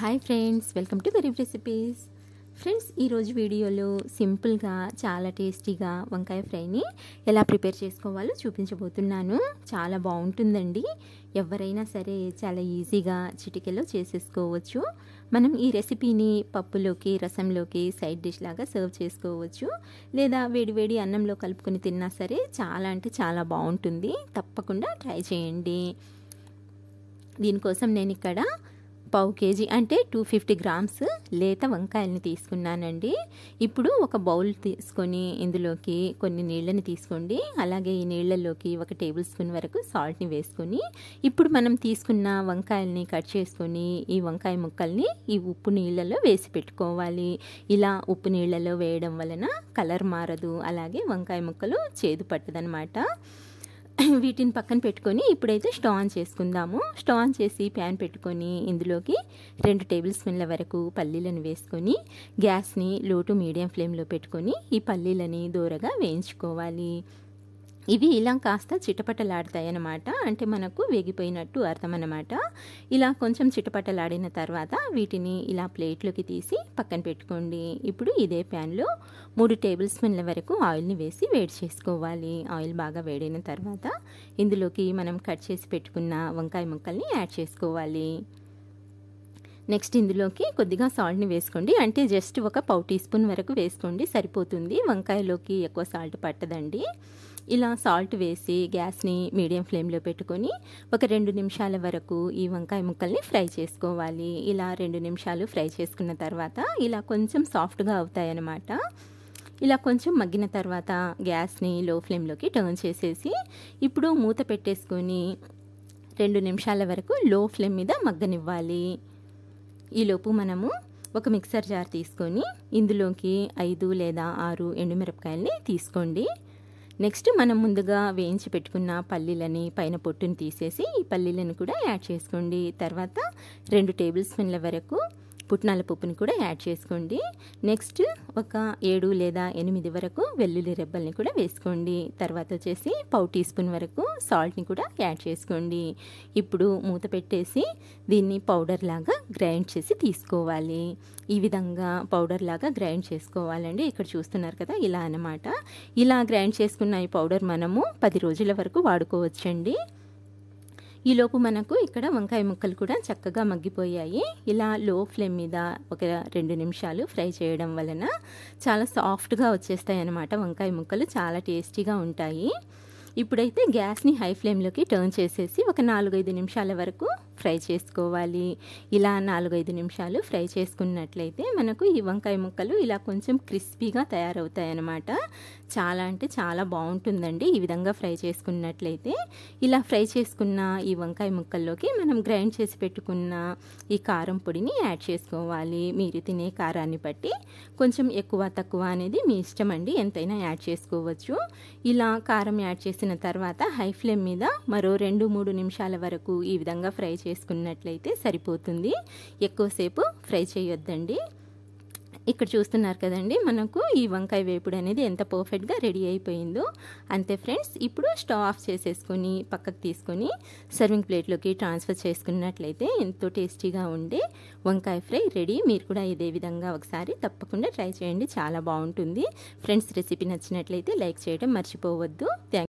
hi friends welcome to Garib recipes friends ఈరోజు వీడియోలో సింపుల్గా చాలా టేస్టీగా వంకాయ ఫ్రైని ఎలా ప్రిపేర్ చేసుకోవాలో చూపించబోతున్నాను చాలా బాగుంటుందండి ఎవరైనా సరే చాలా ఈజీగా చిటికెలో చేసేసుకోవచ్చు మనం ఈ రెసిపీని పప్పులోకి రసంలోకి సైడ్ డిష్ లాగా సర్వ్ చేసుకోవచ్చు లేదా వేడివేడి అన్నంలో కలుపుకొని తిన్నా సరే చాలా అంటే చాలా బాగుంటుంది తప్పకుండా ట్రై చేయండి దీనికోసం నేను ఇక్కడ పావు కేజీ అంటే టూ ఫిఫ్టీ గ్రామ్స్ లేత వంకాయలని తీసుకున్నానండి ఇప్పుడు ఒక బౌల్ తీసుకొని ఇందులోకి కొన్ని నీళ్ళని తీసుకోండి అలాగే ఈ నీళ్ళల్లోకి ఒక టేబుల్ స్పూన్ వరకు సాల్ట్ని వేసుకొని ఇప్పుడు మనం తీసుకున్న వంకాయల్ని కట్ చేసుకొని ఈ వంకాయ ముక్కల్ని ఈ ఉప్పు నీళ్ళలో వేసి పెట్టుకోవాలి ఇలా ఉప్పు నీళ్ళలో వేయడం వలన కలర్ మారదు అలాగే వంకాయ ముక్కలు చేదు పట్టదనమాట వీటిని పక్కన పెట్టుకొని ఇప్పుడైతే స్టవ్ ఆన్ చేసుకుందాము స్టవ్ ఆన్ చేసి ప్యాన్ పెట్టుకొని ఇందులోకి రెండు టేబుల్ స్పూన్ల వరకు పల్లీలను వేసుకొని గ్యాస్ని లో టు మీడియం ఫ్లేమ్లో పెట్టుకొని ఈ పల్లీలని దూరగా వేయించుకోవాలి ఇవి ఇలా కాస్త చిటపటలాడతాయన్నమాట అంటే మనకు వేగిపోయినట్టు అర్థం అన్నమాట ఇలా కొంచెం చిటపటలాడిన తర్వాత వీటిని ఇలా ప్లేట్లోకి తీసి పక్కన పెట్టుకోండి ఇప్పుడు ఇదే ప్యాన్లో మూడు టేబుల్ స్పూన్ల వరకు ఆయిల్ని వేసి వేడి చేసుకోవాలి ఆయిల్ బాగా వేడైన తర్వాత ఇందులోకి మనం కట్ చేసి పెట్టుకున్న వంకాయ ముక్కల్ని యాడ్ చేసుకోవాలి నెక్స్ట్ ఇందులోకి కొద్దిగా సాల్ట్ని వేసుకోండి అంటే జస్ట్ ఒక పావు టీ స్పూన్ వరకు వేసుకోండి సరిపోతుంది వంకాయలోకి ఎక్కువ సాల్ట్ పట్టదండి ఇలా సాల్ట్ వేసి గ్యాస్ని మీడియం ఫ్లేమ్లో పెట్టుకొని ఒక రెండు నిమిషాల వరకు ఈ వంకాయ ముక్కల్ని ఫ్రై చేసుకోవాలి ఇలా రెండు నిమిషాలు ఫ్రై చేసుకున్న తర్వాత ఇలా కొంచెం సాఫ్ట్గా అవుతాయన్నమాట ఇలా కొంచెం మగ్గిన తర్వాత గ్యాస్ని లో ఫ్లేమ్లోకి టర్న్ చేసేసి ఇప్పుడు మూత పెట్టేసుకొని రెండు నిమిషాల వరకు లో ఫ్లేమ్ మీద మగ్గనివ్వాలి ఈలోపు మనము ఒక మిక్సర్ జార్ తీసుకొని ఇందులోకి ఐదు లేదా ఆరు ఎండుమిరపకాయల్ని తీసుకోండి నెక్స్ట్ మనం ముందుగా వేయించి పెట్టుకున్న పల్లీలని పైన పొట్టుని తీసేసి ఈ పల్లీలను కూడా యాడ్ చేసుకోండి తర్వాత రెండు టేబుల్ స్పూన్ల వరకు పుట్నాల పప్పుని కూడా యాడ్ చేసుకోండి నెక్స్ట్ ఒక ఏడు లేదా ఎనిమిది వరకు వెల్లుల్లి రెబ్బల్ని కూడా వేసుకోండి తర్వాత వచ్చేసి పావు టీ స్పూన్ వరకు సాల్ట్ని కూడా యాడ్ చేసుకోండి ఇప్పుడు మూత పెట్టేసి దీన్ని పౌడర్ లాగా గ్రైండ్ చేసి తీసుకోవాలి ఈ విధంగా పౌడర్ లాగా గ్రైండ్ చేసుకోవాలండి ఇక్కడ చూస్తున్నారు కదా ఇలా అనమాట ఇలా గ్రైండ్ చేసుకున్న ఈ పౌడర్ మనము పది రోజుల వరకు వాడుకోవచ్చండి ఈలోపు మనకు ఇక్కడ వంకాయ ముక్కలు కూడా చక్కగా మగ్గిపోయాయి ఇలా లో ఫ్లేమ్ మీద ఒక రెండు నిమిషాలు ఫ్రై చేయడం వలన చాలా సాఫ్ట్గా వచ్చేస్తాయి అన్నమాట వంకాయ ముక్కలు చాలా టేస్టీగా ఉంటాయి ఇప్పుడైతే గ్యాస్ని హై ఫ్లేమ్లోకి టర్న్ చేసేసి ఒక నాలుగైదు నిమిషాల వరకు ఫ్రై చేసుకోవాలి ఇలా నాలుగైదు నిమిషాలు ఫ్రై చేసుకున్నట్లయితే మనకు ఈ వంకాయ ముక్కలు ఇలా కొంచెం క్రిస్పీగా తయారవుతాయన్నమాట చాలా అంటే చాలా బాగుంటుందండి ఈ విధంగా ఫ్రై చేసుకున్నట్లయితే ఇలా ఫ్రై చేసుకున్న ఈ వంకాయ ముక్కల్లోకి మనం గ్రైండ్ చేసి పెట్టుకున్న ఈ కారం పొడిని యాడ్ చేసుకోవాలి మీరు తినే కారాన్ని బట్టి కొంచెం ఎక్కువ తక్కువ అనేది మీ ఇష్టం అండి ఎంతైనా యాడ్ చేసుకోవచ్చు ఇలా కారం యాడ్ చేసిన తర్వాత హై ఫ్లేమ్ మీద మరో రెండు మూడు నిమిషాల వరకు ఈ విధంగా ఫ్రై చేసి చేసుకున్నట్లయితే సరిపోతుంది ఎక్కువసేపు ఫ్రై చేయొద్దండి ఇక్కడ చూస్తున్నారు కదండి మనకు ఈ వంకాయ వేపుడు అనేది ఎంత పర్ఫెక్ట్గా రెడీ అయిపోయిందో అంతే ఫ్రెండ్స్ ఇప్పుడు స్టవ్ ఆఫ్ చేసేసుకొని పక్కకు తీసుకొని సర్వింగ్ ప్లేట్లోకి ట్రాన్స్ఫర్ చేసుకున్నట్లయితే ఎంతో టేస్టీగా ఉండే వంకాయ ఫ్రై రెడీ మీరు కూడా ఇదే విధంగా ఒకసారి తప్పకుండా ట్రై చేయండి చాలా బాగుంటుంది ఫ్రెండ్స్ రెసిపీ నచ్చినట్లయితే లైక్ చేయడం మర్చిపోవద్దు థ్యాంక్